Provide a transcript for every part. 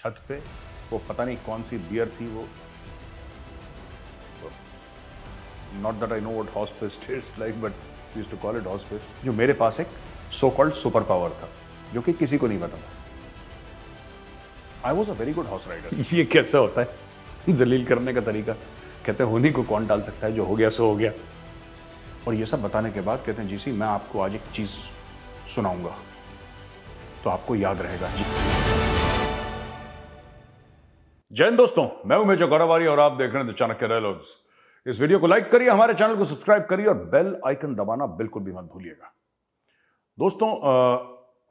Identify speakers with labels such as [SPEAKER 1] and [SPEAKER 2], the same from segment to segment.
[SPEAKER 1] छत पे वो पता नहीं कौन सी बियर थी वो not that I know what hospice it's like but use to call it hospice जो मेरे पास एक सो कॉल्ड सुपर पावर था जो कि किसी को नहीं पता था I was a very good house rider ये कैसा होता है जलील करने का तरीका कहते हैं होनी को कौन डाल सकता है जो हो गया सो हो गया और ये सब बताने के बाद कहते हैं जी सी मैं आपको आज एक चीज़ सुनाऊंगा तो आपको याद रहेगा जी जैन दोस्तों मैं हूं मेजर गौरवारी और आप देख रहे हैं चाणक्य डायलॉग्स इस वीडियो को लाइक करिए हमारे चैनल को सब्सक्राइब करिए और बेल आइकन दबाना बिल्कुल भी मत भूलिएगा दोस्तों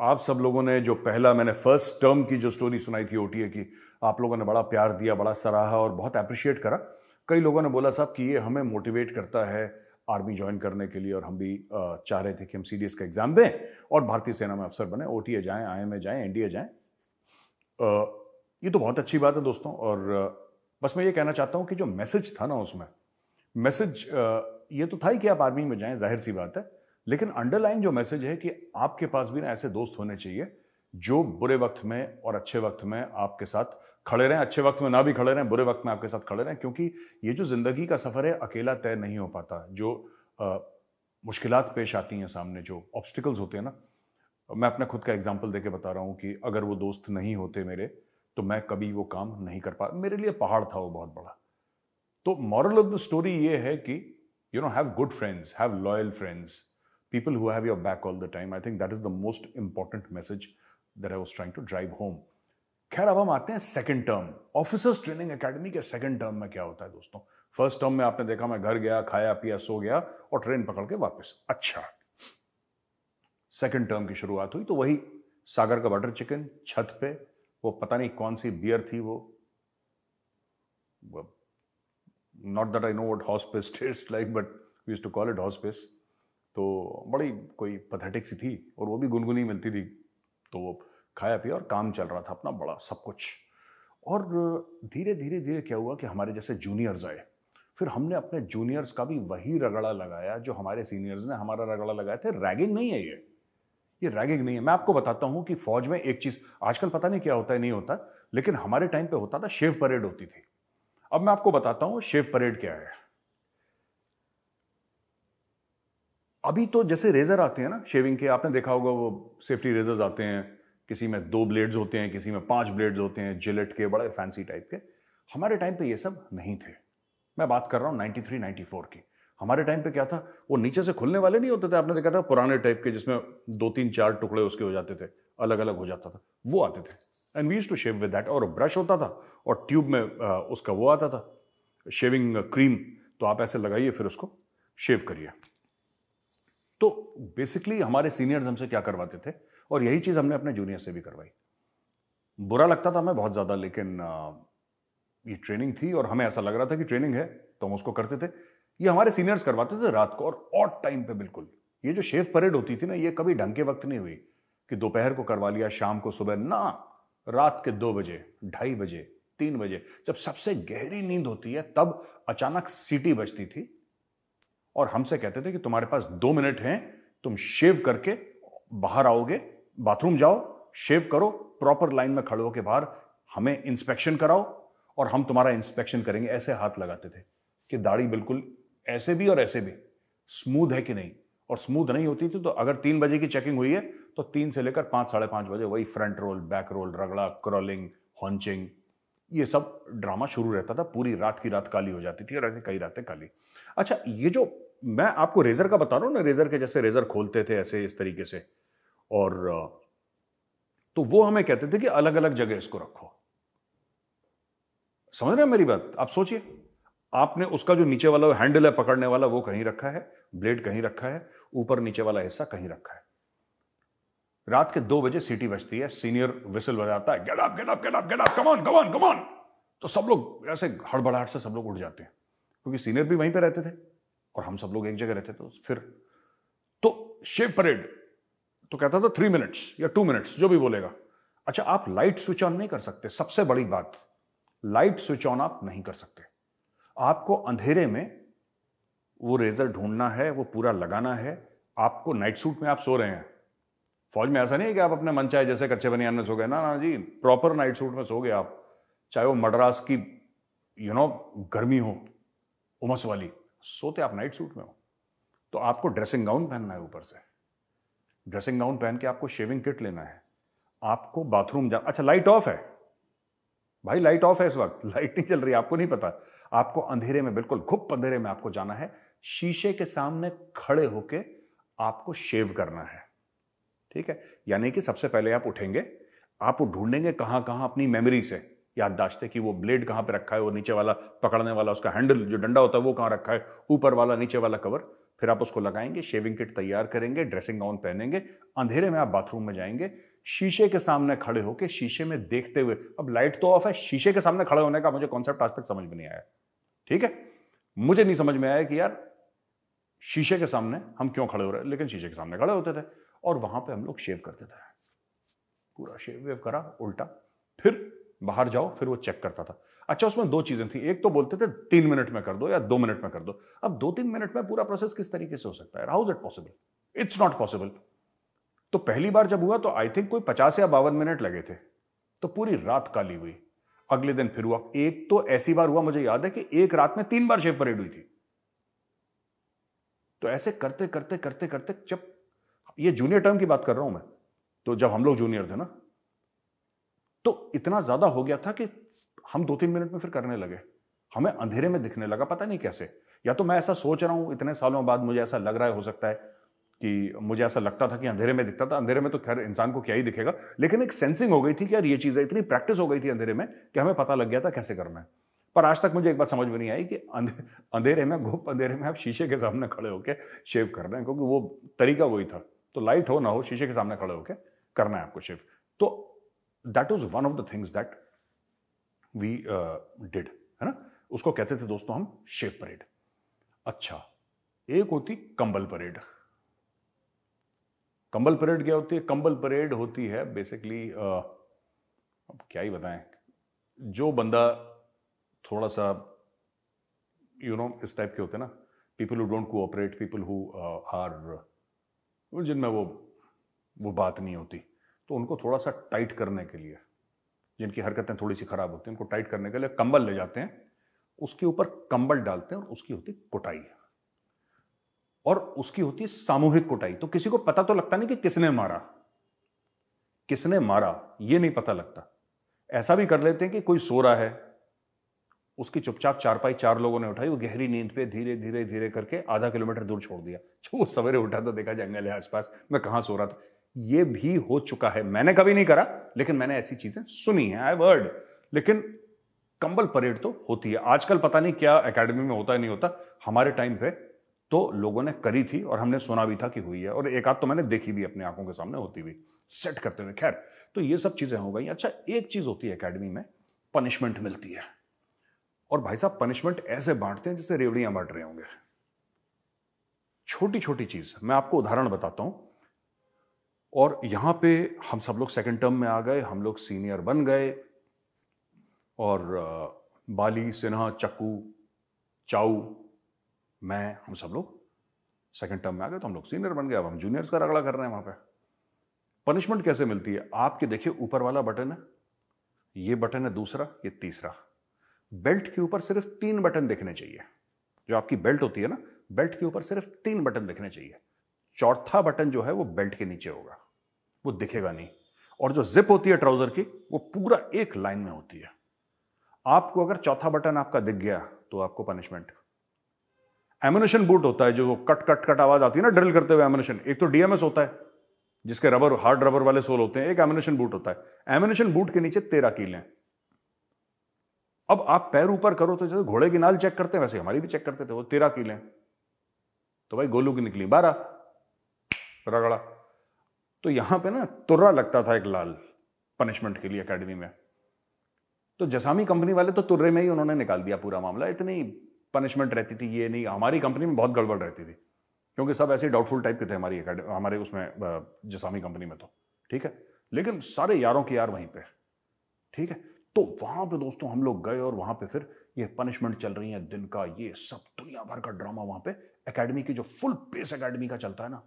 [SPEAKER 1] आप सब लोगों ने जो पहला मैंने फर्स्ट टर्म की जो स्टोरी सुनाई थी ओटीए की आप लोगों ने बड़ा प्यार दिया बड़ा सराहा और बहुत अप्रिशिएट करा कई लोगों ने बोला साहब कि ये हमें मोटिवेट करता है आर्मी ज्वाइन करने के लिए और हम भी चाह रहे थे कि हम सी का एग्जाम दें और भारतीय सेना में अफसर बने ओ टी ए जाएँ आई एम ए जाएँ एन डी ए जाएँ ये तो बहुत अच्छी बात है दोस्तों और बस मैं ये कहना चाहता हूँ कि जो मैसेज था ना उसमें मैसेज ये तो था ही कि आप आर्मी में जाएं जाहिर सी बात है लेकिन अंडरलाइन जो मैसेज है कि आपके पास भी ना ऐसे दोस्त होने चाहिए जो बुरे वक्त में और अच्छे वक्त में आपके साथ खड़े रहें अच्छे वक्त में ना भी खड़े रहें बुरे वक्त में आपके साथ खड़े रहें क्योंकि ये जो ज़िंदगी का सफ़र है अकेला तय नहीं हो पाता जो मुश्किल पेश आती हैं सामने जो ऑब्स्टिकल्स होते हैं ना मैं अपना खुद का एग्जाम्पल दे बता रहा हूँ कि अगर वो दोस्त नहीं होते मेरे तो मैं कभी वो काम नहीं कर पा मेरे लिए पहाड़ था वो बहुत बड़ा तो मॉरल ऑफ द स्टोरी ये है कि you know have good friends have loyal friends people who have your back all the time I think that is the most important message that I was trying to drive home खैर अब हम आते हैं second term officers training academy के second term में क्या होता है दोस्तों फर्स्ट टर्म में आपने देखा मैं घर गया खाया पिया सो गया और ट्रेन पकड़ के वापस अच्छा सेकेंड टर्म की शुरुआत हुई तो वही सागर का बटर चिकन छत पे वो पता नहीं कौन सी बियर थी वो not that I know what hospice test like but we to call it hospice तो बड़ी कोई पथेटिक सी थी और वो भी गुनगुनी मिलती थी तो वो खाया पिया और काम चल रहा था अपना बड़ा सब कुछ और धीरे धीरे धीरे क्या हुआ कि हमारे जैसे जूनियर्स आए फिर हमने अपने जूनियर्स का भी वही रगड़ा लगाया जो हमारे सीनियर्स ने हमारा रगड़ा लगाया थे रैगिंग नहीं है ये ये रैगिंग नहीं है मैं आपको बताता हूं कि फौज में एक चीज़ आजकल पता नहीं क्या होता है नहीं होता लेकिन हमारे टाइम पे होता था शेव परेड होती थी अब मैं आपको बताता हूं शेव परेड क्या है अभी तो जैसे रेजर आते हैं ना शेविंग के आपने देखा होगा वो सेफ्टी रेजर आते हैं किसी में दो ब्लेड्स होते हैं किसी में पांच ब्लेड्स होते हैं जिलेट के बड़े फैंसी टाइप के हमारे टाइम पे ये सब नहीं थे मैं बात कर रहा हूं 93, 94 की हमारे टाइम पे क्या था वो नीचे से खुलने वाले नहीं होते थे आपने देखा था पुराने टाइप के जिसमें दो तीन चार टुकड़े उसके हो जाते थे अलग अलग हो जाता था वो आते थे and we to shave with that और ब्रश होता था और ट्यूब में उसका वो आता था शेविंग क्रीम तो आप ऐसे लगाइए फिर उसको शेव करिए तो बेसिकली हमारे सीनियर्स हमसे क्या करवाते थे और यही चीज़ हमने अपने जूनियर से भी करवाई बुरा लगता था हमें बहुत ज़्यादा लेकिन ये ट्रेनिंग थी और हमें ऐसा लग रहा था कि ट्रेनिंग है तो हम उसको करते थे ये हमारे सीनियर्स करवाते थे रात को और ऑट टाइम पे बिल्कुल ये जो शेफ परेड होती थी ना ये कभी ढंग के वक्त नहीं हुई कि दोपहर को करवा लिया शाम को सुबह ना रात के दो बजे ढाई बजे तीन बजे जब सबसे गहरी नींद होती है तब अचानक सीटी बजती थी और हमसे कहते थे कि तुम्हारे पास दो मिनट हैं तुम शेव करके बाहर आओगे बाथरूम जाओ शेव करो प्रॉपर लाइन में खड़े होकर बाहर हमें इंस्पेक्शन कराओ और हम तुम्हारा इंस्पेक्शन करेंगे ऐसे हाथ लगाते थे कि दाढ़ी बिल्कुल ऐसे भी और ऐसे भी स्मूथ है कि नहीं और स्मूथ नहीं होती थी तो अगर तीन बजे की चेकिंग हुई है तो तीन से लेकर पांच साढ़े पांच बजे वही फ्रंट रोल बैक रोल रगड़ा क्रॉलिंग हॉन्चिंग ये सब ड्रामा शुरू रहता था पूरी रात की रात काली हो जाती थी और ऐसे कई रातें काली अच्छा ये जो मैं आपको रेजर का बता रहा हूँ ना रेजर के जैसे रेजर खोलते थे ऐसे इस तरीके से और तो वो हमें कहते थे कि अलग अलग जगह इसको रखो समझ रहे हैं मेरी बात आप सोचिए आपने उसका जो नीचे वाला हैंडल है पकड़ने वाला वो कहीं रखा है ब्लेड कहीं रखा है ऊपर नीचे वाला हिस्सा कहीं रखा है रात के दो बजे सीटी बजती है सीनियर विसल बजाता है get up get up get up get up on come on तो सब लोग ऐसे हड़बड़ाहट से सब लोग उठ जाते हैं क्योंकि सीनियर भी वहीं पे रहते थे और हम सब लोग एक जगह रहते थे तो फिर तो शेव परेड तो कहता था थ्री मिनट्स या टू मिनट्स जो भी बोलेगा अच्छा आप लाइट स्विच ऑन नहीं कर सकते सबसे बड़ी बात लाइट स्विच ऑन आप नहीं कर सकते आपको अंधेरे में वो रेज़र ढूंढना है वो पूरा लगाना है आपको नाइट सूट में आप सो रहे हैं फौज में ऐसा नहीं है कि आप अपने मन चाहे जैसे कच्चे बनियान में सो गए ना ना जी प्रॉपर नाइट सूट में सो गए आप चाहे वो मद्रास की यू नो गर्मी हो उमस वाली सोते आप नाइट सूट में हो तो आपको ड्रेसिंग गाउन पहनना है ऊपर से ड्रेसिंग गाउन पहन के आपको शेविंग किट लेना है आपको बाथरूम जा अच्छा लाइट ऑफ है भाई लाइट ऑफ है इस वक्त लाइट नहीं चल रही आपको नहीं पता आपको अंधेरे में बिल्कुल घुप अंधेरे में आपको जाना है शीशे के सामने खड़े होके आपको शेव करना है ठीक है यानी कि सबसे पहले आप उठेंगे आप ढूंढेंगे कहां कहां अपनी मेमोरी से याददाश्त है कि वो ब्लेड कहां पे रखा है वो नीचे वाला पकड़ने वाला उसका हैंडल जो डंडा होता है वो कहां रखा है ऊपर वाला नीचे वाला कवर फिर आप उसको लगाएंगे शेविंग किट तैयार करेंगे ड्रेसिंग गाउन पहनेंगे अंधेरे में आप बाथरूम में जाएंगे शीशे के सामने खड़े होकर शीशे में देखते हुए अब लाइट तो ऑफ है शीशे के सामने खड़े होने का मुझे कॉन्सेप्ट आज तक समझ में नहीं आया ठीक है मुझे नहीं समझ में आया कि यार शीशे के सामने हम क्यों खड़े हो रहे लेकिन शीशे के सामने खड़े होते थे और वहां पे हम लोग शेव करते थे पूरा शेव वेव करा उल्टा फिर बाहर जाओ फिर वो चेक करता था अच्छा उसमें दो चीजें थी एक तो बोलते थे तीन मिनट में कर दो या दो मिनट में कर दो अब दो तीन मिनट में पूरा प्रोसेस किस तरीके से हो सकता है how is it possible it's not possible तो पहली बार जब हुआ तो आई थिंक कोई पचास या बावन मिनट लगे थे तो पूरी रात काली हुई अगले दिन फिर हुआ एक तो ऐसी बार हुआ मुझे याद है कि एक रात में तीन बार शेव परेड हुई थी तो ऐसे करते करते करते करते जब ये जूनियर टर्म की बात कर रहा हूं मैं तो जब हम लोग जूनियर थे ना तो इतना ज्यादा हो गया था कि हम दो तीन मिनट में फिर करने लगे हमें अंधेरे में दिखने लगा पता नहीं कैसे या तो मैं ऐसा सोच रहा हूं इतने सालों बाद मुझे ऐसा लग रहा है हो सकता है कि मुझे ऐसा लगता था कि अंधेरे में दिखता था अंधेरे में तो खैर इंसान को क्या ही दिखेगा लेकिन एक सेंसिंग हो गई थी कि यार ये चीज़ें इतनी प्रैक्टिस हो गई थी अंधेरे में कि हमें पता लग गया था कैसे करना है पर आज तक मुझे एक बात समझ में नहीं आई कि अंधेरे में गुप्त अंधेरे में आप शीशे के सामने खड़े होकर शेव रहे हैं क्योंकि वो तरीका वही था तो लाइट हो ना हो शीशे के सामने खड़े होकर करना है आपको शेव तो that was one of the things that we did है ना उसको कहते थे दोस्तों हम शेव परेड अच्छा एक होती कंबल परेड कंबल परेड क्या होती है कंबल परेड होती है बेसिकली अब क्या ही बताएं जो बंदा थोड़ा सा यू you नो know, इस टाइप के होते हैं ना people who don't cooperate people who are जिनमें वो वो बात नहीं होती तो उनको थोड़ा सा टाइट करने के लिए जिनकी हरकतें थोड़ी सी ख़राब होती हैं उनको टाइट करने के लिए कंबल ले जाते हैं उसके ऊपर कंबल डालते हैं और उसकी होती कुटाई और उसकी होती है सामूहिक कुटाई तो किसी को पता तो लगता नहीं कि किसने मारा किसने मारा ये नहीं पता लगता ऐसा भी कर लेते हैं कि कोई सो रहा है उसकी चुपचाप चारपाई चार लोगों ने उठाई वो गहरी नींद पे धीरे धीरे धीरे करके आधा किलोमीटर दूर छोड़ दिया वो सवेरे उठा तो देखा जंगल है आसपास मैं कहां सो रहा था ये भी हो चुका है मैंने कभी नहीं करा लेकिन मैंने ऐसी चीजें सुनी है आई वर्ड लेकिन कंबल परेड तो होती है आजकल पता नहीं क्या एकेडमी में होता है नहीं होता हमारे टाइम पे तो लोगों ने करी थी और हमने सुना भी था कि हुई है और एक आध तो मैंने देखी भी अपनी आंखों के सामने होती हुई सेट करते हुए खैर तो ये सब चीज़ें हो गई अच्छा एक चीज़ होती है अकेडमी में पनिशमेंट मिलती है और भाई साहब पनिशमेंट ऐसे बांटते हैं जैसे रेवड़ियां बांट रहे होंगे छोटी छोटी चीज़ मैं आपको उदाहरण बताता हूं और यहां पे हम सब लोग सेकंड टर्म में आ गए हम लोग सीनियर बन गए और बाली सिन्हा चक्कू चाऊ मैं हम सब लोग सेकेंड टर्म में आ गए तो हम लोग सीनियर बन गए अब हम जूनियर्स का रगड़ा कर रहे हैं वहां पर पनिशमेंट कैसे मिलती है आपके देखिए ऊपर वाला बटन है ये बटन है दूसरा ये तीसरा बेल्ट के ऊपर सिर्फ तीन बटन देखने चाहिए जो आपकी बेल्ट होती है ना बेल्ट के ऊपर सिर्फ तीन बटन देखने चाहिए चौथा बटन जो है वो बेल्ट के नीचे होगा वो दिखेगा नहीं और जो जिप होती है ट्राउजर की वो पूरा एक लाइन में होती है आपको अगर चौथा बटन आपका दिख गया तो आपको पनिशमेंट एमोनेशन बूट होता है जो कट कट कट आवाज आती है ना ड्रिल करते हुए एमोनेशन एक तो डीएमएस होता है जिसके रबर हार्ड रबर वाले सोल होते हैं एक एमोनेशन बूट होता है एमोनेशन बूट के नीचे तेरह कील हैं अब आप पैर ऊपर करो तो जैसे घोड़े की नाल चेक करते हैं वैसे हमारी भी चेक करते थे वो तेरह कील हैं तो भाई गोलू की निकली बारह रगड़ा तो यहां पे ना तुर्रा लगता था एक लाल पनिशमेंट के लिए एकेडमी में तो जसामी कंपनी वाले तो तुर्रे में ही उन्होंने निकाल दिया पूरा मामला इतनी पनिशमेंट रहती थी ये नहीं हमारी कंपनी में बहुत गड़बड़ रहती थी क्योंकि सब ऐसे डाउटफुल टाइप के थे हमारी हमारे उसमें जसामी कंपनी में तो ठीक है लेकिन सारे यारों के यार वहीं पे ठीक है तो वहां पे दोस्तों हम लोग गए और वहां पे फिर ये पनिशमेंट चल रही है दिन का ये सब दुनिया भर का ड्रामा वहां पे एकेडमी की जो फुल पेस एकेडमी का चलता है ना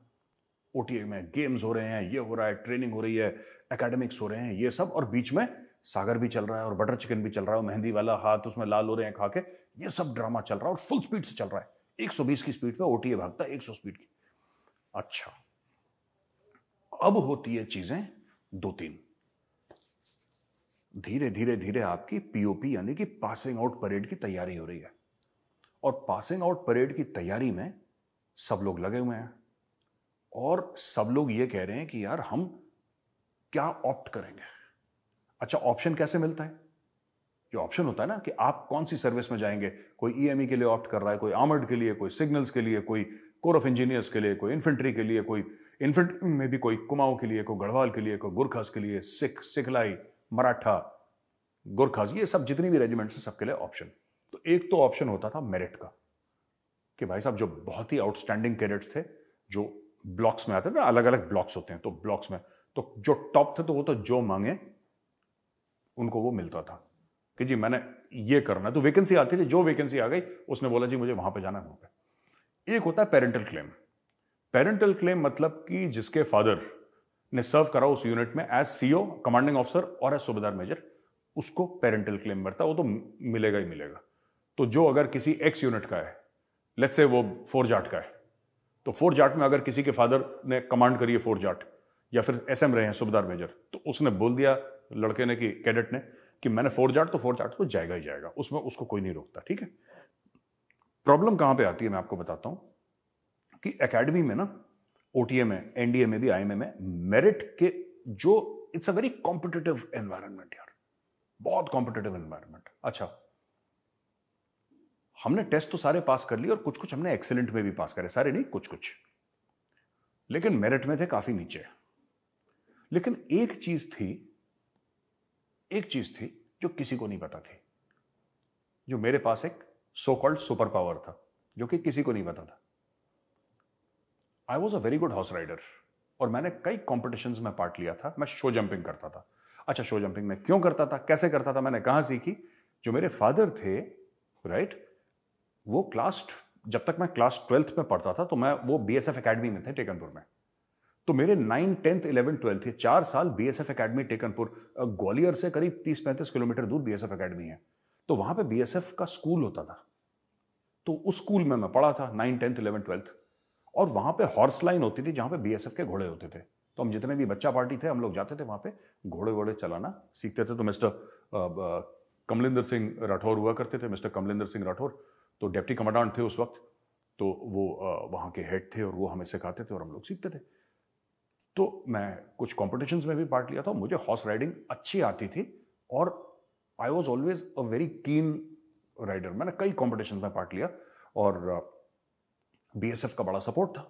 [SPEAKER 1] ओ में गेम्स हो रहे हैं ये हो रहा है ट्रेनिंग हो रही है एकेडमिक्स हो रहे हैं ये सब और बीच में सागर भी चल रहा है और बटर चिकन भी चल रहा है मेहंदी वाला हाथ उसमें लाल हो रहे हैं खा के ये सब ड्रामा चल रहा है और फुल स्पीड से चल रहा है 120 की स्पीड पे ओटीए भागता है एक स्पीड की अच्छा अब होती है चीजें दो तीन धीरे धीरे धीरे आपकी पीओपी यानी कि पासिंग आउट परेड की तैयारी हो रही है और पासिंग आउट परेड की तैयारी में सब लोग लगे हुए हैं और सब लोग ये कह रहे हैं कि यार हम क्या ऑप्ट करेंगे अच्छा ऑप्शन कैसे मिलता है जो ऑप्शन होता है ना कि आप कौन सी सर्विस में जाएंगे कोई ईएमई e e के लिए ऑप्ट कर रहा है कोई आर्मर्ड के लिए कोई सिग्नल्स के लिए कोई कोर ऑफ इंजीनियर्स के लिए कोई इन्फेंट्री के लिए कोई इन्फेंट्री में भी कोई कुमाऊं के लिए कोई गढ़वाल के लिए कोई गुरखास के लिए सिख सिखलाई मराठा गुरखास ये सब जितनी भी रेजिमेंट्स हैं सबके लिए ऑप्शन तो एक तो ऑप्शन होता था मेरिट का कि भाई साहब जो बहुत ही आउटस्टैंडिंग कैडेट्स थे जो ब्लॉक्स में आते थे ना अलग अलग ब्लॉक्स होते हैं तो ब्लॉक्स में तो जो टॉप थे तो वो तो जो मांगे उनको वो मिलता था कि जी मैंने ये करना है तो वैकेंसी आती थी जो वैकेंसी आ गई उसने बोला जी मुझे वहां पे जाना है वहाँ पे एक होता है पेरेंटल क्लेम पेरेंटल क्लेम मतलब कि जिसके फादर ने सर्व करा उस यूनिट में एज सीओ कमांडिंग ऑफिसर और एज सूबेदार मेजर उसको पेरेंटल क्लेम मिलता वो तो मिलेगा ही मिलेगा तो जो अगर किसी एक्स यूनिट का है लेट्स से वो फोर जाट का है तो फोर जाट में अगर किसी के फादर ने कमांड करी है फोर जाट या फिर एसएम रहे हैं सुबेदार मेजर तो उसने बोल दिया लड़के ने कि कैडेट ने कि मैंने फोर जाट तो फोर जाट तो जाएगा ही जाएगा उसमें उसको कोई नहीं रोकता ठीक है प्रॉब्लम कहां पे आती है मैं आपको बताता हूं कि एकेडमी में ना ओटीए में एनडीए में भी आईएमए में मेरिट के जो it's a very competitive environment यार बहुत कॉम्पिटेटिव एनवायरमेंट अच्छा हमने टेस्ट तो सारे पास कर लिए और कुछ कुछ हमने एक्सीलेंट में भी पास करे सारे नहीं कुछ कुछ लेकिन मेरिट में थे काफी नीचे लेकिन एक चीज थी एक चीज थी जो किसी को नहीं पता थी जो मेरे पास एक सो कॉल्ड सुपर पावर था जो कि किसी को नहीं पता था I was a very good horse rider और मैंने कई कॉम्पिटिशन में पार्ट लिया था मैं शो जंपिंग करता था अच्छा शो जंपिंग मैं क्यों करता था कैसे करता था मैंने कहां सीखी जो मेरे फादर थे राइट वो क्लास जब तक मैं क्लास ट्वेल्थ में पढ़ता था तो मैं वो बी एस एफ अकेडमी में थे टेकनपुर में तो मेरे नाइन टेंथ इलेवन ट्वेल्थ ये चार साल B S F academy Tekanpur Gwalior से करीब तीस पैंतीस किलोमीटर दूर बी एस एफ अकेडमी है तो वहां पर बी एस एफ का स्कूल होता था तो उस स्कूल में मैं पढ़ा था नाइन टेंथ इलेवन ट्वेल्थ और वहां पर हॉर्स लाइन होती थी जहां पर बी एस एफ के घोड़े होते थे तो हम जितने भी बच्चा पार्टी थे हम लोग जाते थे वहां पे घोड़े घोड़े चलाना सीखते थे तो मिस्टर कमलिंदर सिंह राठौर हुआ करते थे मिस्टर कमलिंदर सिंह राठौर तो डेप्टी कमांडेंट थे उस वक्त तो वो वहाँ के हेड थे और वो हमें सिखाते थे और हम लोग सीखते थे तो मैं कुछ कॉम्पिटिशन्स में भी पार्ट लिया था मुझे हॉर्स राइडिंग अच्छी आती थी और I was always a very clean rider मैंने कई कॉम्पिटिशन में पार्ट लिया और बी एस एफ का बड़ा सपोर्ट था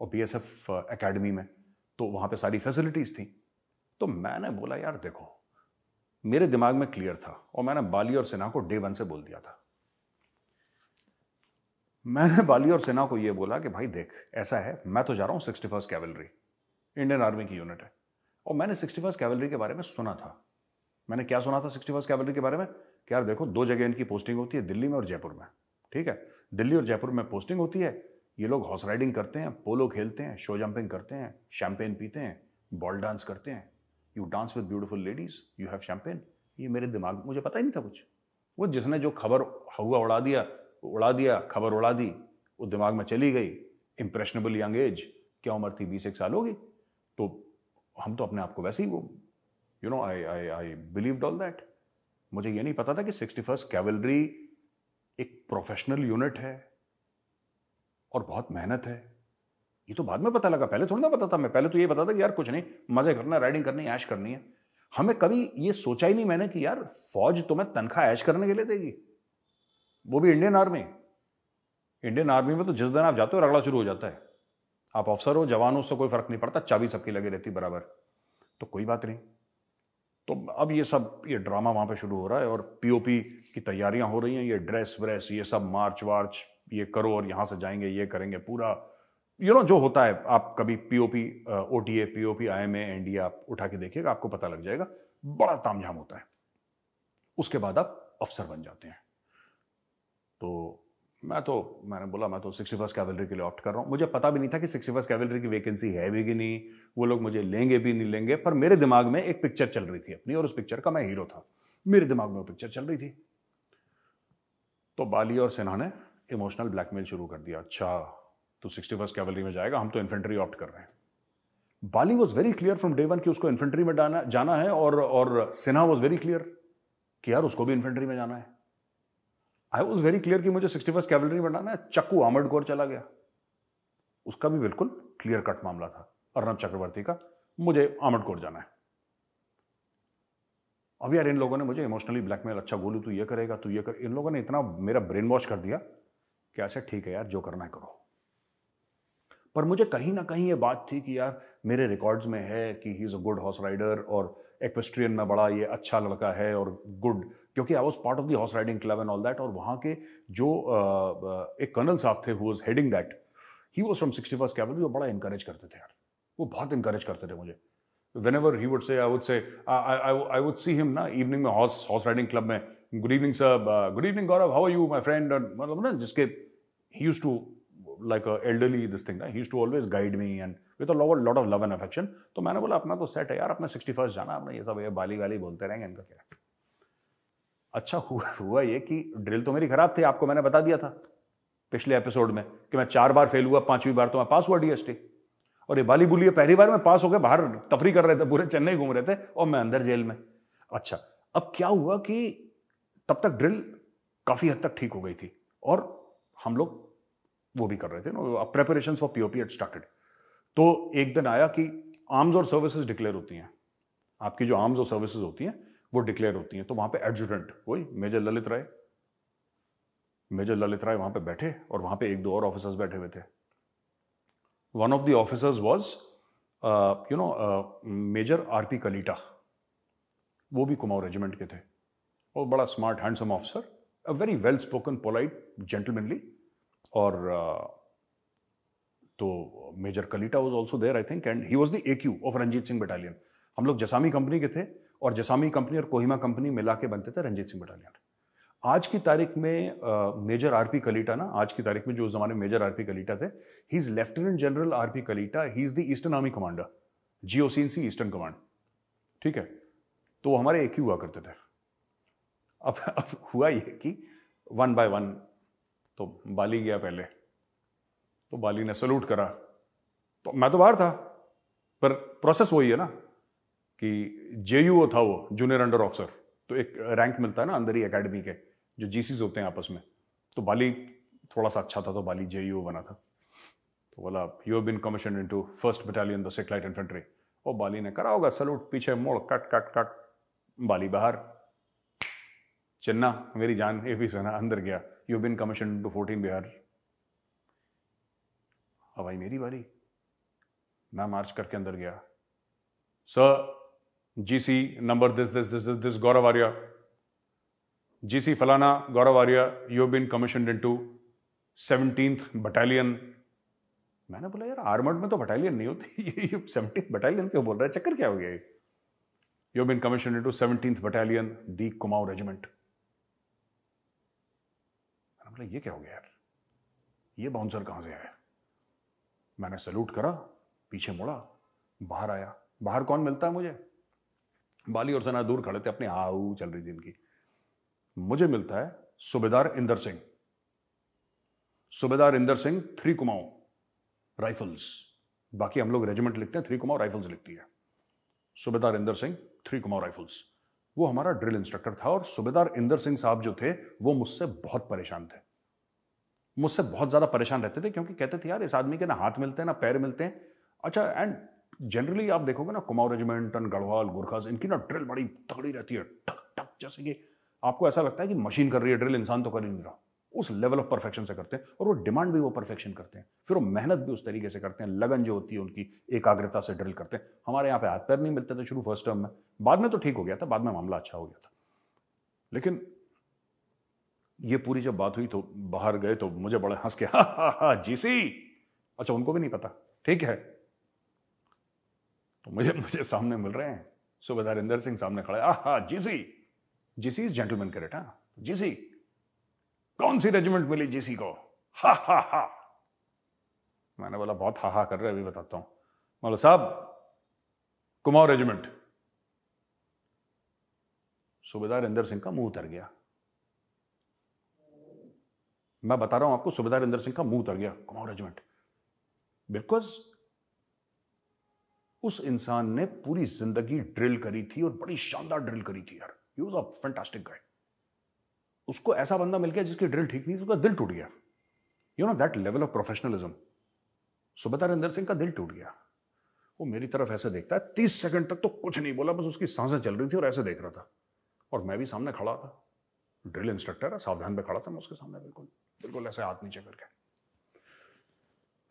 [SPEAKER 1] और बी एस एफ अकेडमी में तो वहाँ पर सारी फैसिलिटीज़ थी तो मैंने बोला यार देखो मेरे दिमाग में क्लियर था और मैंने बाली और सेना को डे वन से बोल दिया था मैंने बाली और सेना को यह बोला कि भाई देख ऐसा है मैं तो जा रहा हूं sixty first cavalry Indian army की यूनिट है और मैंने सिक्सटी फर्स्ट कैवलरी के बारे में सुना था मैंने क्या सुना था सिक्सटी फर्स्ट कैवलरी के बारे में कि यार देखो दो जगह इनकी पोस्टिंग होती है दिल्ली में और जयपुर में ठीक है दिल्ली और जयपुर में पोस्टिंग होती है ये लोग हॉर्स राइडिंग करते हैं पोलो खेलते हैं शो जंपिंग करते हैं शैम्पेन पीते हैं बॉल डांस करते हैं you dance with beautiful ladies you have champagne ये मेरे दिमाग में मुझे पता ही नहीं था कुछ वो जिसने जो खबर हुआ उड़ा दिया उड़ा दिया खबर उड़ा दी वो दिमाग में चली गई इम्प्रेशनेबल यंग एज क्या उम्र थी बीस एक साल होगी तो हम तो अपने आप को वैसे ही वो you know I I I believe all that मुझे ये नहीं पता था कि सिक्सटी फर्स्ट कैवलरी एक प्रोफेशनल यूनिट है और बहुत मेहनत है ये तो बाद में पता लगा पहले थोड़ा ना पता था मैं पहले तो ये पता था कि यार कुछ नहीं मजे करना राइडिंग करनी ऐश करनी है हमें कभी ये सोचा ही नहीं मैंने कि यार फौज तुम्हें तो तनख्वाह ऐश करने के लिए देगी वो भी इंडियन आर्मी इंडियन आर्मी में तो जिस दिन आप जाते हो रगड़ा शुरू हो जाता है आप अफसर हो जवान से कोई फर्क नहीं पड़ता चाबी सबकी लगी रहती बराबर तो कोई बात नहीं तो अब ये सब ये ड्रामा वहाँ पे शुरू हो रहा है और पीओपी की तैयारियां हो रही हैं ये ड्रेस व्रेस ये सब मार्च वार्च ये करो और यहाँ से जाएंगे ये करेंगे पूरा यू you नो know, जो होता है आप कभी POP OTA POP IMA NDA आप उठा के देखिएगा आपको पता लग जाएगा बड़ा तामझाम होता है उसके बाद आप अफसर बन जाते हैं तो मैं तो मैंने बोला मैं तो सिक्सटी फर्स्ट कैवलरी के लिए ऑप्ट कर रहा हूँ मुझे पता भी नहीं था कि सिक्सटी फर्स्ट कैवलरी की वैकेंसी है भी कि नहीं वो लोग मुझे लेंगे भी नहीं लेंगे पर मेरे दिमाग में एक पिक्चर चल रही थी अपनी और उस पिक्चर का मैं हीरो था मेरे दिमाग में वो पिक्चर चल रही थी तो बाली और सिन्हा ने इमोशनल ब्लैकमेल शुरू कर दिया अच्छा तो सिक्सटी फर्स्ट कैवलरी में जाएगा हम तो इन्फेंट्री ऑप्ट कर रहे हैं Bali was very clear from day one कि उसको इन्फेंट्री में जाना है और और सिन्हा वॉज वेरी क्लियर कि यार उसको भी इन्फेंट्री में जाना है आई वॉज वेरी क्लियर कि मुझे सिक्सटी फर्स्ट कैवलरी बनाना है चक्कू आमड गौर चला गया उसका भी बिल्कुल क्लियर कट मामला था अर्नब चक्रवर्ती का मुझे आमड गौर जाना है अब यार इन लोगों ने मुझे इमोशनली ब्लैकमेल अच्छा गोलू तू ये करेगा तू ये कर इन लोगों ने इतना मेरा ब्रेन वॉश कर दिया कि ऐसे ठीक है यार जो करना है करो पर मुझे कहीं ना कहीं ये बात थी कि यार मेरे रिकॉर्ड्स में है कि he is a good horse rider और एक्वेस्ट्रियन में बड़ा ये अच्छा लड़का है और गुड क्योंकि I was part of the horse riding club and all that और वहाँ के जो एक कर्नल साहब थे who was heading that he was from sixty first cavalry वो बड़ा इंकरेज करते थे यार वो बहुत इंकरेज करते थे मुझे when ever he would say I would say I would see him ना इवनिंग में हॉर्स हॉर्स राइडिंग क्लब में good evening sir good evening Gaurav how you my friend मतलब ना जिसके he use to like elderly this thing he to always guide me and with a lot of love and affection तो मैंने बोला अपना तो set है यार अपना सिक्सटी फर्स्ट जाना अपना ये सब ये बाली वाली बोलते रहेंगे इनका क्या अच्छा हुआ हुआ ये कि ड्रिल तो मेरी खराब थी आपको मैंने बता दिया था पिछले एपिसोड में कि मैं चार बार फेल हुआ पांचवीं बार तो मैं पास हुआ डीएसटी और ये बाली बुली पहली बार मैं पास हो गया बाहर तफरी कर रहे थे पूरे चेन्नई घूम रहे थे और मैं अंदर जेल में अच्छा अब क्या हुआ कि तब तक ड्रिल काफ़ी हद तक ठीक हो गई थी और हम लोग वो भी कर रहे थे ना preparation for POP at started तो एक दिन आया कि आर्म्स और सर्विसेज डिक्लेयर होती हैं आपकी जो आर्म्स और सर्विसेज होती हैं वो डिक्लेयर होती हैं तो वहां पे एडजुटेंट वही मेजर ललित राय मेजर ललित राय वहां पे बैठे और वहां पे एक दो और ऑफिसर्स बैठे हुए थे one of the officers was you know major R P Kalita वो भी कुमाऊ रेजिमेंट के थे और बड़ा smart handsome officer a very well spoken polite gentlemanly और uh, तो major Kalita was also there I think and he was the A Q of Ranjit Singh battalion हम लोग जसामी कंपनी के थे और जसामी कंपनी और कोहिमा कंपनी मिला के बनते थे रंजीत सिंह बटालियन आज की तारीख में uh, major R P Kalita ना आज की तारीख में जो उस जमाने मेजर आर पी कलीटा थे he is lieutenant general R P Kalita he is the eastern army commander G O C C eastern command ठीक है तो हमारे एक ही हुआ करते थे अब अब हुआ ये कि वन बाय वन तो बाली गया पहले तो बाली ने सल्यूट करा तो मैं तो बाहर था पर प्रोसेस वही है ना कि जे था वो जूनियर अंडर ऑफिसर तो एक रैंक मिलता है ना अंदर ही अकेडमी के जो जीसीज होते हैं आपस में तो बाली थोड़ा सा अच्छा था तो बाली जे बना था तो बोला you been commission into first battalion the satellite infantry और बाली ने करा होगा सल्यूट पीछे मोड़ कट कट कट बाली बाहर चन्ना मेरी जान ए भी सेना अंदर गया you been commission to fourteen Bihar अब मेरी बारी मैं मार्च करके अंदर गया sir GC number this this this this this Gaurav Arya सी फलाना Gaurav Arya you been commission into seventeen battalion मैंने बोला यार आर्मर्ड में तो बटालियन नहीं होती ये बटालियन क्यों बोल रहा है चक्कर क्या हो गया ये you been commission into seventeen battalion the Kumaon regiment बोला ये क्या हो गया यार ये बाउंसर कहाँ से आया मैंने सल्यूट करा पीछे मुड़ा बाहर आया बाहर कौन मिलता है मुझे बाली और सना दूर खड़े थे अपने आऊ चल रही थी इनकी मुझे मिलता है सुबेदार इंदर सिंह सुबेदार इंदर सिंह थ्री कुमाऊं राइफल्स बाकी हम लोग रेजिमेंट लिखते हैं थ्री कुमाऊं राइफल्स लिखती है सुबेदार इंदर सिंह थ्री कुमाऊं राइफल्स वो हमारा ड्रिल इंस्ट्रक्टर था और सुबेदार इंदर सिंह साहब जो थे वो मुझसे बहुत परेशान थे मुझसे बहुत ज़्यादा परेशान रहते थे क्योंकि कहते थे यार इस आदमी के ना हाथ मिलते हैं ना पैर मिलते हैं अच्छा एंड जनरली आप देखोगे ना कुमाऊ रेजिमेंट एंड गढ़वाल गुरखास इनकी ना ड्रिल बड़ी तगड़ी रहती है टक टक जैसे कि आपको ऐसा लगता है कि मशीन कर रही है ड्रिल इंसान तो कर ही नहीं रहा उस लेवल ऑफ परफेक्शन से करते हैं और वो डिमांड भी वो परफेक्शन करते हैं फिर वो मेहनत भी उस तरीके से करते हैं लगन जो होती है उनकी एकाग्रता से ड्रिल करते हैं हमारे यहाँ पे हाथ पैर नहीं मिलते थे शुरू फर्स्ट टर्म में बाद में तो ठीक हो गया था बाद में मामला अच्छा हो गया था लेकिन ये पूरी जब बात हुई तो बाहर गए तो मुझे बड़े हंस के हा हा हा जीसी अच्छा उनको भी नहीं पता ठीक है तो मुझे मुझे सामने मिल रहे हैं सुबेदार इंदर सिंह सामने खड़े आ हा जीसी जीसी जेंटलमैन के रेटा जीसी कौन सी रेजिमेंट मिली जीसी को हा हा हा मैंने बोला बहुत हा हा कर रहे अभी बताता हूं बोलो साहब कुमाऊं रेजिमेंट सुबेदार इंदर सिंह का मुंह उतर गया मैं बता रहा हूं आपको सुबेदार इंद्र सिंह का मुंह तर गया कुमाऊं रेजिमेंट बिकॉज उस इंसान ने पूरी जिंदगी ड्रिल करी थी और बड़ी शानदार ड्रिल करी थी यार ही अ फैंटास्टिक गाय उसको ऐसा बंदा मिल गया जिसकी ड्रिल ठीक नहीं थी उसका दिल टूट गया you know that level of professionalism Subedar Indra Singh का दिल टूट गया वो मेरी तरफ ऐसे देखता है तीस सेकंड तक तो कुछ नहीं बोला बस उसकी सांसें चल रही थी और ऐसे देख रहा था और मैं भी सामने खड़ा था ड्रिल इंस्ट्रक्टर है सावधान पे खड़ा था मैं उसके सामने बिल्कुल बिल्कुल ऐसे हाथ नीचे करके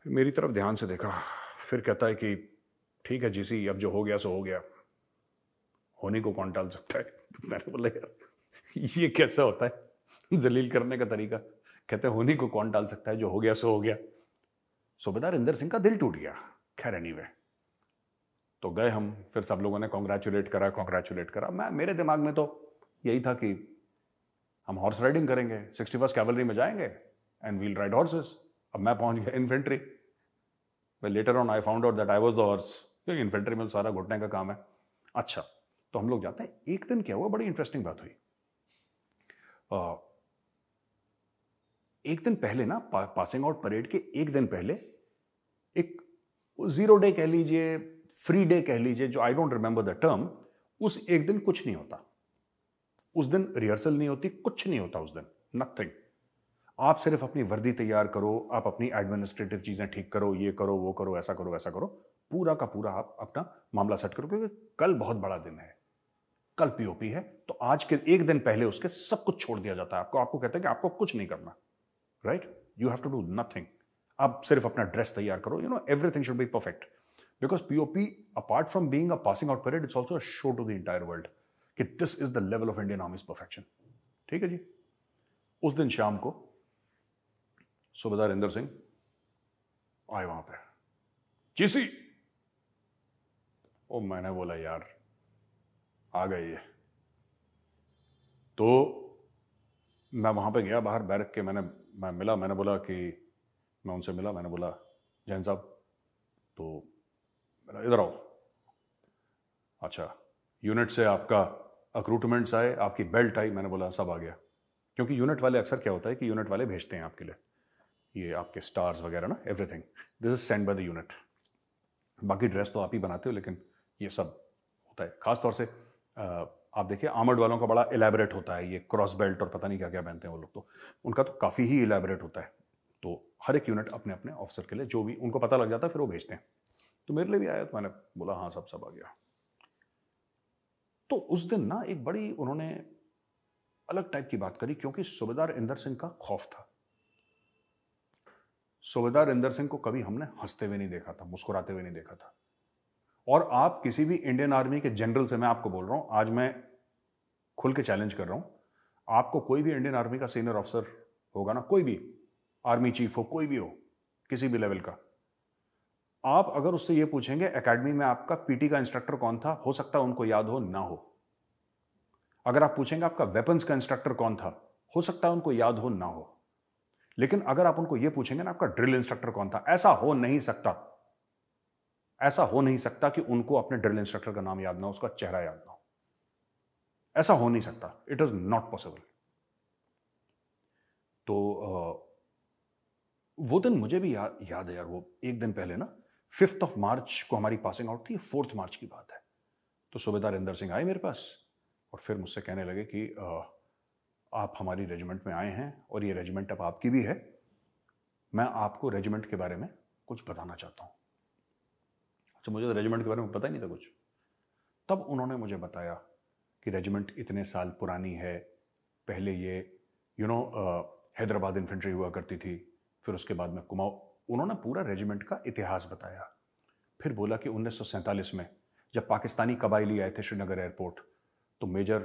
[SPEAKER 1] फिर मेरी तरफ ध्यान से देखा फिर कहता है कि ठीक है जीसी अब जो हो गया सो हो गया होने को कौन टाल सकता है तो मैंने बोला यार ये कैसा होता है जलील करने का तरीका कहते हैं होने को कौन टाल सकता है जो हो गया सो हो गया सोबेदार इंदर सिंह का दिल टूट गया खैर एनी anyway. तो गए हम फिर सब लोगों ने कॉन्ग्रेचुलेट करा कॉन्ग्रेचुलेट करा मैं मेरे दिमाग में तो यही था कि हम हॉर्स राइडिंग करेंगे सिक्सटी फर्स्ट कैवलरी में जाएंगे एंड वील राइड हॉर्सेस अब मैं पहुंच गया infantry well later on I found out that I was the horse क्योंकि इन्फेंट्री में सारा घुटने का काम है अच्छा तो हम लोग जाते हैं एक दिन क्या हुआ बड़ी इंटरेस्टिंग बात हुई आ, एक दिन पहले ना पा, पासिंग आउट परेड के एक दिन पहले एक जीरो डे कह लीजिए फ्री डे कह लीजिए जो I don't remember the term उस एक दिन कुछ नहीं होता उस दिन रिहर्सल नहीं होती कुछ नहीं होता उस दिन नथिंग आप सिर्फ अपनी वर्दी तैयार करो आप अपनी एडमिनिस्ट्रेटिव चीज़ें ठीक करो ये करो वो करो ऐसा करो वैसा करो पूरा का पूरा आप अपना मामला सेट करो क्योंकि कल बहुत बड़ा दिन है कल पीओपी है तो आज के एक दिन पहले उसके सब कुछ छोड़ दिया जाता है आपको आपको कहते हैं कि आपको कुछ नहीं करना right you have to do nothing आप सिर्फ अपना ड्रेस तैयार करो you know everything should be perfect because POP apart from being passing out period it's also show to the entire world कि this is the level of Indian army's perfection ठीक है जी उस दिन शाम को सुबेदार इंदर सिंह आए वहां पर किसी ओ मैंने बोला यार आ गए ये तो मैं वहां पे गया बाहर बैरक के मैंने मैं मिला मैंने बोला कि मैं उनसे मिला मैंने बोला जैन साहब तो इधर आओ अच्छा यूनिट से आपका अक्रूटमेंट्स आए आपकी बेल्ट आई मैंने बोला सब आ गया क्योंकि यूनिट वाले अक्सर क्या होता है कि यूनिट वाले भेजते हैं आपके लिए ये आपके स्टार्स वगैरह ना everything this is send by the unit बाकी ड्रेस तो आप ही बनाते हो लेकिन ये सब होता है खासतौर से आप देखिए आमड वालों का बड़ा एलेबरेट होता है ये क्रॉस बेल्ट और पता नहीं क्या क्या पहनते हैं वो लोग तो उनका तो काफ़ी ही एलेबरेट होता है तो हर एक यूनिट अपने अपने ऑफिसर के लिए जो भी उनको पता लग जाता है फिर वो भेजते हैं तो मेरे लिए भी आया तो मैंने बोला हाँ सब सब आ गया तो उस दिन ना एक बड़ी उन्होंने अलग टाइप की बात करी क्योंकि सुबेदार इंदर सिंह का खौफ था सुबेदार इंदर सिंह को कभी हमने हंसते हुए नहीं देखा था मुस्कुराते हुए नहीं देखा था और आप किसी भी इंडियन आर्मी के जनरल से मैं आपको बोल रहा हूं आज मैं खुल के चैलेंज कर रहा हूं आपको कोई भी इंडियन आर्मी का सीनियर ऑफिसर होगा ना कोई भी आर्मी चीफ हो कोई भी हो किसी भी लेवल का आप अगर उससे ये पूछेंगे एकेडमी में आपका पीटी का इंस्ट्रक्टर कौन था हो सकता है उनको याद हो ना हो अगर आप पूछेंगे आपका वेपन्स का इंस्ट्रक्टर कौन था हो सकता है उनको याद हो ना हो लेकिन अगर आप उनको यह पूछेंगे ना आपका ड्रिल इंस्ट्रक्टर कौन था ऐसा हो नहीं सकता ऐसा हो नहीं सकता कि उनको अपने ड्रिल इंस्ट्रक्टर का नाम याद ना हो उसका चेहरा याद ना हो ऐसा हो नहीं सकता इट इज नॉट पॉसिबल तो वो दिन मुझे भी याद है यार वो एक दिन पहले ना फिफ्थ ऑफ मार्च को हमारी पासिंग आउट थी फोर्थ मार्च की बात है तो सूबेदार इंदर सिंह आए मेरे पास और फिर मुझसे कहने लगे कि आ, आप हमारी रेजिमेंट में आए हैं और ये रेजिमेंट अब आपकी भी है मैं आपको रेजिमेंट के बारे में कुछ बताना चाहता हूँ अच्छा मुझे तो रेजिमेंट के बारे में पता ही नहीं था कुछ तब उन्होंने मुझे बताया कि रेजिमेंट इतने साल पुरानी है पहले ये यू नो हैदराबाद इन्फेंट्री हुआ करती थी फिर उसके बाद में कुमाऊ उन्होंने पूरा रेजिमेंट का इतिहास बताया फिर बोला कि उन्नीस में जब पाकिस्तानी कबायली आए थे श्रीनगर एयरपोर्ट तो मेजर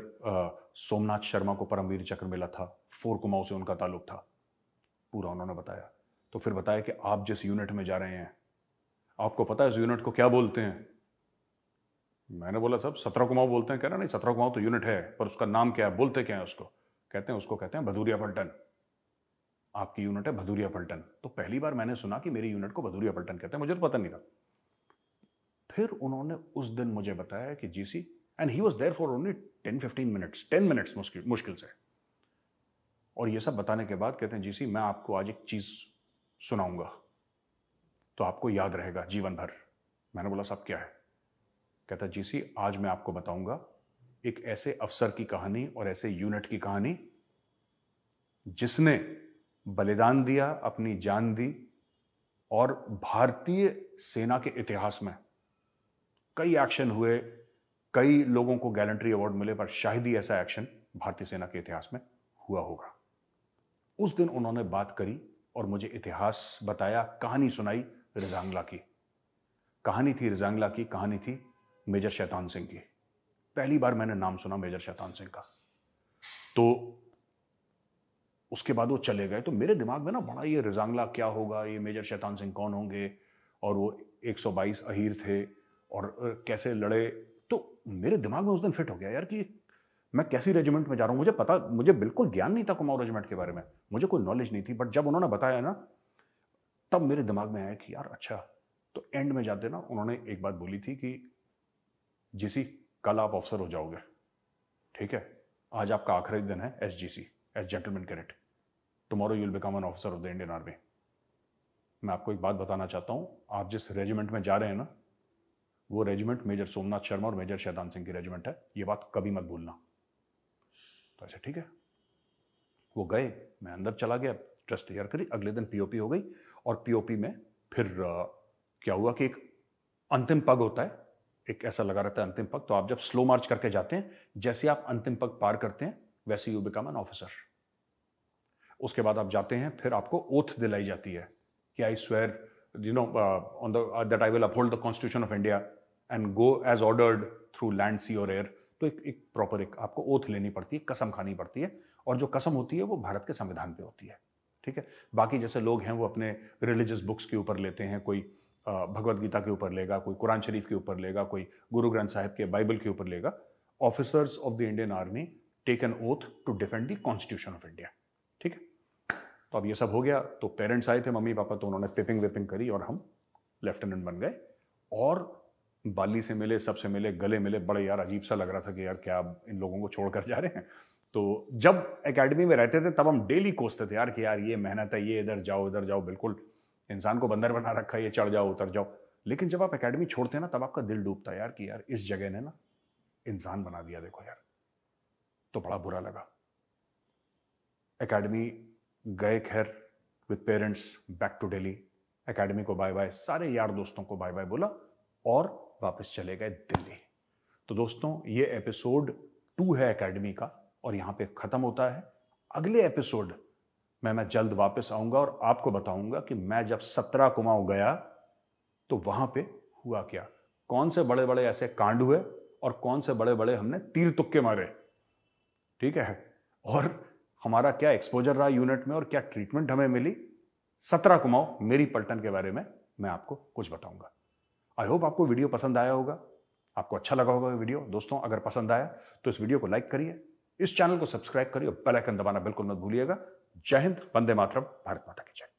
[SPEAKER 1] सोमनाथ शर्मा को परमवीर चक्र मिला था फोर कुमाऊं से उनका ताल्लुक था पूरा उन्होंने बताया तो फिर बताया कि आप जिस यूनिट में जा रहे हैं आपको पता है इस यूनिट को क्या बोलते हैं मैंने बोला सब सत्रह कुमाऊं बोलते हैं कह रहा नहीं सत्रह कुमाओं तो यूनिट है पर उसका नाम क्या है बोलते क्या है उसको कहते हैं उसको कहते हैं भदूरिया पलटन आपकी यूनिट है भदूरिया पलटन तो पहली बार मैंने सुना कि मेरी यूनिट को भदूरिया पलटन कहते हैं मुझे तो पता नहीं था फिर उन्होंने उस दिन मुझे बताया कि GC and he was there for only ten fifteen minutes ten minutes मुश्किल मुश्किल से और ये सब बताने के बाद कहते हैं जीसी मैं आपको आज एक चीज़ सुनाऊंगा तो आपको याद रहेगा जीवन भर मैंने बोला साहब क्या है कहता जीसी आज मैं आपको बताऊंगा एक ऐसे अफसर की कहानी और ऐसे यूनिट की कहानी जिसने बलिदान दिया अपनी जान दी और भारतीय सेना के इतिहास में कई एक्शन हुए कई लोगों को गैलेंट्री अवार्ड मिले पर शायद ही ऐसा एक्शन भारतीय सेना के इतिहास में हुआ होगा उस दिन उन्होंने बात करी और मुझे इतिहास बताया कहानी सुनाई रिजांगला की कहानी थी रिजांगला की कहानी थी मेजर शैतान सिंह की पहली बार मैंने नाम सुना मेजर शैतान सिंह का तो उसके बाद वो चले गए तो मेरे दिमाग में ना बड़ा ये रिजांगला क्या होगा ये मेजर शैतान सिंह कौन होंगे और वो 122 अहीर थे और कैसे लड़े तो मेरे दिमाग में उस दिन फिट हो गया यार कि मैं कैसी रेजिमेंट में जा रहा हूँ मुझे पता मुझे बिल्कुल ज्ञान नहीं था कुमाऊँ रेजिमेंट के बारे में मुझे कोई नॉलेज नहीं थी बट जब उन्होंने बताया ना तब मेरे दिमाग में आया कि यार अच्छा तो एंड में जाते ना उन्होंने एक बात बोली थी कि जिसी कल आप अफसर हो जाओगे ठीक है आज आपका आखिरी दिन है as as gentleman cadet tomorrow you will become an officer of the Indian army मैं आपको एक बात बताना चाहता हूँ आप जिस रेजिमेंट में जा रहे हैं ना वो रेजिमेंट मेजर सोमनाथ शर्मा और मेजर शैदान सिंह की रेजिमेंट है ये बात कभी मत भूलना तो ऐसे अच्छा, ठीक है वो गए मैं अंदर चला गया ट्रस्ट तैयार करी अगले दिन पीओपी हो गई और पीओपी में फिर आ, क्या हुआ कि एक अंतिम पग होता है एक ऐसा लगा रहता है अंतिम पग तो आप जब स्लो मार्च करके जाते हैं जैसे आप अंतिम पग पार करते हैं वैसे यू बिकम एन ऑफिसर उसके बाद आप जाते हैं फिर आपको ओथ दिलाई जाती है कि I swear you know on that I will uphold the constitution of India and go as ordered through land sea और एयर तो एक एक प्रॉपर एक आपको ओथ लेनी पड़ती है कसम खानी पड़ती है और जो कसम होती है वो भारत के संविधान पे होती है ठीक है बाकी जैसे लोग हैं वो अपने रिलीजियस बुक्स के ऊपर लेते हैं कोई uh, भगवत गीता के ऊपर लेगा कोई कुरान शरीफ के ऊपर लेगा कोई गुरु ग्रंथ साहिब के बाइबल के ऊपर लेगा officers of the Indian army take an oath to defend the constitution of India ठीक है तो अब ये सब हो गया तो पेरेंट्स आए थे मम्मी पापा तो उन्होंने पिपिंग विपिंग करी और हम लेफ्टिनेंट बन गए और बाली से मिले सबसे मिले गले मिले बड़े यार अजीब सा लग रहा था कि यार क्या आप इन लोगों को छोड़कर जा रहे हैं तो जब एकेडमी में रहते थे तब हम डेली कोसते थे यार कि यार ये मेहनत है ये इधर जाओ इधर जाओ बिल्कुल इंसान को बंदर बना रखा है ये चढ़ जाओ उतर जाओ लेकिन जब आप एकेडमी छोड़ते हैं ना तब आपका दिल डूबता है यार कि यार इस जगह ने ना इंसान बना दिया देखो यार तो बड़ा बुरा लगा एकेडमी गए खैर with parents back to Delhi academy को बाय बाय सारे यार दोस्तों को बाय बाय बोला और वापस चले गए दिल्ली तो दोस्तों ये एपिसोड टू है एकेडमी का और यहां पे ख़त्म होता है अगले एपिसोड में मैं जल्द वापस आऊंगा और आपको बताऊंगा कि मैं जब सत्रह कुमाऊ गया तो वहां पे हुआ क्या कौन से बड़े बड़े ऐसे कांड हुए और कौन से बड़े बड़े हमने तीर तुक्के मारे ठीक है और हमारा क्या एक्सपोजर रहा यूनिट में और क्या ट्रीटमेंट हमें मिली सत्रह कुमाओं मेरी पलटन के बारे में मैं आपको कुछ बताऊंगा आई होप आपको वीडियो पसंद आया होगा आपको अच्छा लगा होगा वीडियो दोस्तों अगर पसंद आया तो इस वीडियो को लाइक करिए इस चैनल को सब्सक्राइब करिए और बेल आइकन दबाना बिल्कुल मत भूलिएगा जय हिंद वंदे मातरम भारत माता की जय